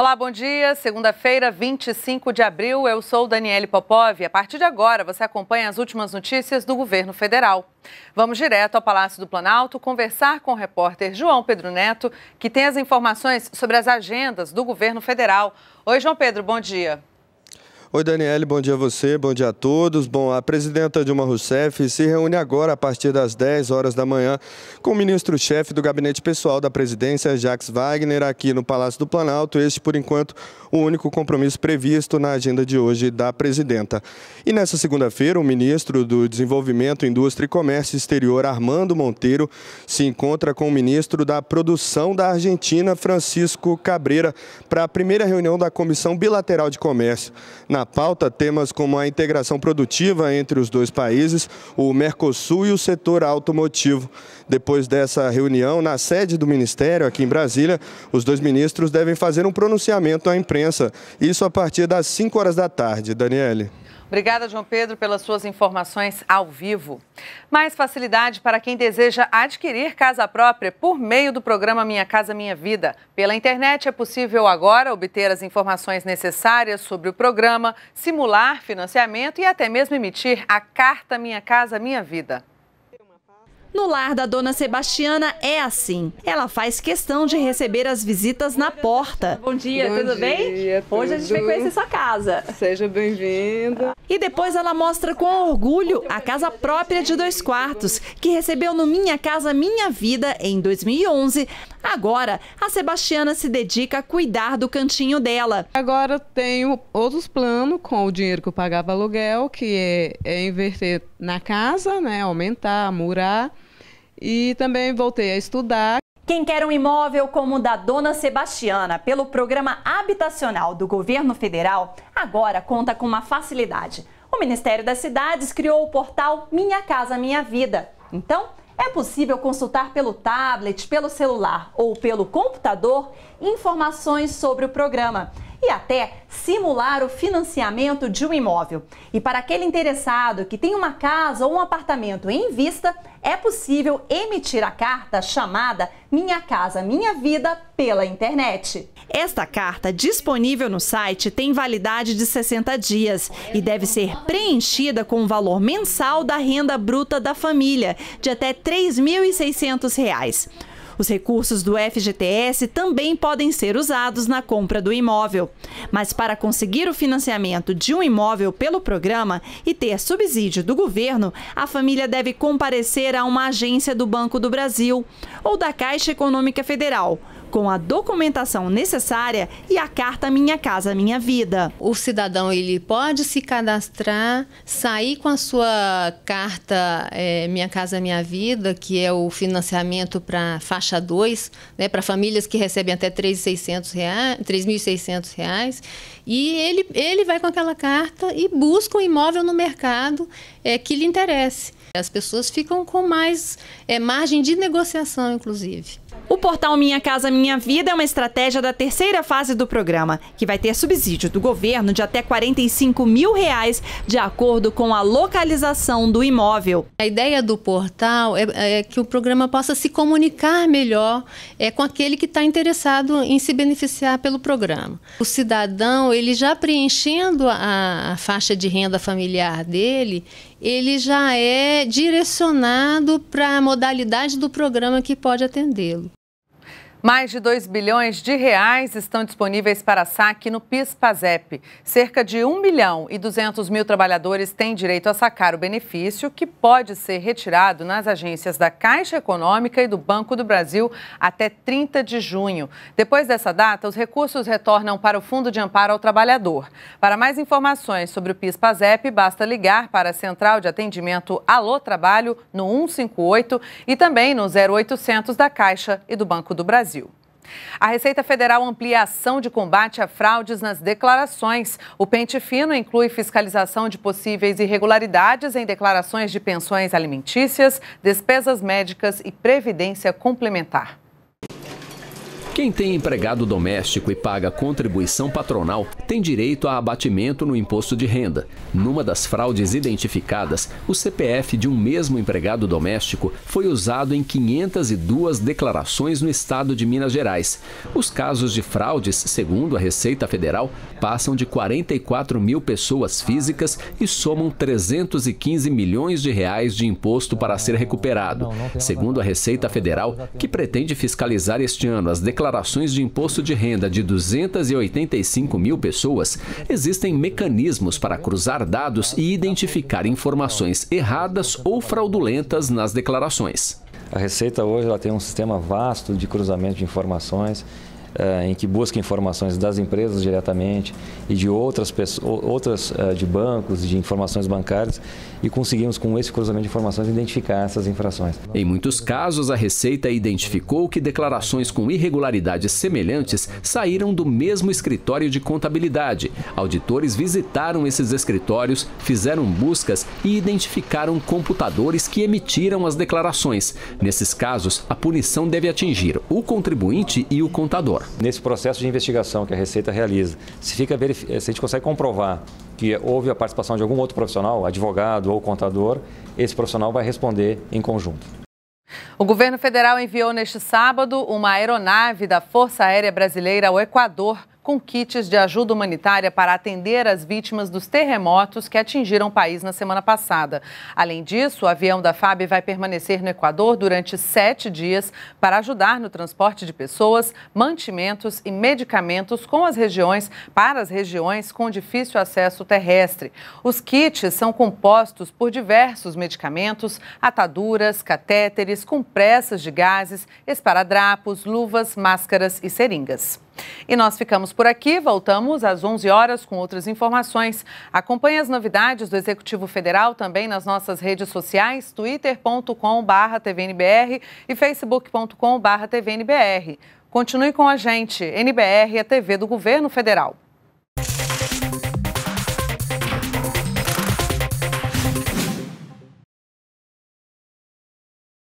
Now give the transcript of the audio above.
Olá, bom dia. Segunda-feira, 25 de abril. Eu sou Daniele Popov. A partir de agora, você acompanha as últimas notícias do governo federal. Vamos direto ao Palácio do Planalto conversar com o repórter João Pedro Neto, que tem as informações sobre as agendas do governo federal. Oi, João Pedro, bom dia. Oi, Daniele, bom dia a você, bom dia a todos. Bom, a presidenta Dilma Rousseff se reúne agora a partir das 10 horas da manhã com o ministro-chefe do gabinete pessoal da presidência, Jacques Wagner, aqui no Palácio do Planalto. Este, por enquanto, o único compromisso previsto na agenda de hoje da presidenta. E nessa segunda-feira, o ministro do Desenvolvimento, Indústria e Comércio Exterior, Armando Monteiro, se encontra com o ministro da Produção da Argentina, Francisco Cabreira, para a primeira reunião da Comissão Bilateral de Comércio. Na na pauta temas como a integração produtiva entre os dois países, o Mercosul e o setor automotivo. Depois dessa reunião, na sede do Ministério, aqui em Brasília, os dois ministros devem fazer um pronunciamento à imprensa. Isso a partir das 5 horas da tarde. Daniele. Obrigada, João Pedro, pelas suas informações ao vivo. Mais facilidade para quem deseja adquirir casa própria por meio do programa Minha Casa Minha Vida. Pela internet é possível agora obter as informações necessárias sobre o programa, simular financiamento e até mesmo emitir a carta Minha Casa Minha Vida. No lar da dona Sebastiana é assim. Ela faz questão de receber as visitas na porta. Bom dia, Bom tudo dia, bem? Tudo. Hoje a gente vem conhecer sua casa. Seja bem vindo E depois ela mostra com orgulho a casa própria de dois quartos, que recebeu no Minha Casa Minha Vida em 2011 Agora, a Sebastiana se dedica a cuidar do cantinho dela. Agora tenho outros planos com o dinheiro que eu pagava aluguel, que é, é inverter na casa, né, aumentar, murar. E também voltei a estudar. Quem quer um imóvel como o da Dona Sebastiana, pelo programa habitacional do governo federal, agora conta com uma facilidade. O Ministério das Cidades criou o portal Minha Casa Minha Vida. Então, é possível consultar pelo tablet, pelo celular ou pelo computador informações sobre o programa e até simular o financiamento de um imóvel. E para aquele interessado que tem uma casa ou um apartamento em vista, é possível emitir a carta chamada Minha Casa Minha Vida pela internet. Esta carta, disponível no site, tem validade de 60 dias e deve ser preenchida com o valor mensal da renda bruta da família, de até R$ 3.600. Os recursos do FGTS também podem ser usados na compra do imóvel. Mas para conseguir o financiamento de um imóvel pelo programa e ter subsídio do governo, a família deve comparecer a uma agência do Banco do Brasil ou da Caixa Econômica Federal com a documentação necessária e a carta Minha Casa Minha Vida. O cidadão ele pode se cadastrar, sair com a sua carta é, Minha Casa Minha Vida, que é o financiamento para faixa 2, né, para famílias que recebem até R$ 3.600, reais, e ele, ele vai com aquela carta e busca um imóvel no mercado é, que lhe interesse. As pessoas ficam com mais é, margem de negociação, inclusive. O portal Minha Casa Minha Vida é uma estratégia da terceira fase do programa, que vai ter subsídio do governo de até 45 mil reais, de acordo com a localização do imóvel. A ideia do portal é, é que o programa possa se comunicar melhor é, com aquele que está interessado em se beneficiar pelo programa. O cidadão, ele já preenchendo a, a faixa de renda familiar dele, ele já é direcionado para a modalidade do programa que pode atendê-lo. Mais de 2 bilhões de reais estão disponíveis para saque no PIS-PASEP. Cerca de 1 milhão e 200 mil trabalhadores têm direito a sacar o benefício, que pode ser retirado nas agências da Caixa Econômica e do Banco do Brasil até 30 de junho. Depois dessa data, os recursos retornam para o Fundo de Amparo ao Trabalhador. Para mais informações sobre o PIS-PASEP, basta ligar para a Central de Atendimento Alô Trabalho no 158 e também no 0800 da Caixa e do Banco do Brasil. A Receita Federal amplia a ação de combate a fraudes nas declarações. O pente fino inclui fiscalização de possíveis irregularidades em declarações de pensões alimentícias, despesas médicas e previdência complementar. Quem tem empregado doméstico e paga contribuição patronal tem direito a abatimento no imposto de renda. Numa das fraudes identificadas, o CPF de um mesmo empregado doméstico foi usado em 502 declarações no estado de Minas Gerais. Os casos de fraudes, segundo a Receita Federal, passam de 44 mil pessoas físicas e somam 315 milhões de reais de imposto para ser recuperado. Segundo a Receita Federal, que pretende fiscalizar este ano as declarações declarações de imposto de renda de 285 mil pessoas, existem mecanismos para cruzar dados e identificar informações erradas ou fraudulentas nas declarações. A Receita hoje ela tem um sistema vasto de cruzamento de informações eh, em que busca informações das empresas diretamente e de outras, pessoas, outras eh, de bancos, de informações bancárias e conseguimos com esse cruzamento de informações identificar essas infrações. Em muitos casos, a Receita identificou que declarações com irregularidades semelhantes saíram do mesmo escritório de contabilidade. Auditores visitaram esses escritórios, fizeram buscas e identificaram computadores que emitiram as declarações. Nesses casos, a punição deve atingir o contribuinte e o contador nesse processo de investigação que a Receita realiza, se, fica eh, se a gente consegue comprovar que houve a participação de algum outro profissional, advogado ou contador, esse profissional vai responder em conjunto. O governo federal enviou neste sábado uma aeronave da Força Aérea Brasileira ao Equador com kits de ajuda humanitária para atender as vítimas dos terremotos que atingiram o país na semana passada. Além disso, o avião da FAB vai permanecer no Equador durante sete dias para ajudar no transporte de pessoas, mantimentos e medicamentos com as regiões para as regiões com difícil acesso terrestre. Os kits são compostos por diversos medicamentos, ataduras, catéteres, compressas de gases, esparadrapos, luvas, máscaras e seringas. E nós ficamos por aqui, voltamos às 11 horas com outras informações. Acompanhe as novidades do Executivo Federal também nas nossas redes sociais, twitter.com.br tvnbr e facebook.com.br tvnbr. Continue com a gente, NBR, a TV do Governo Federal.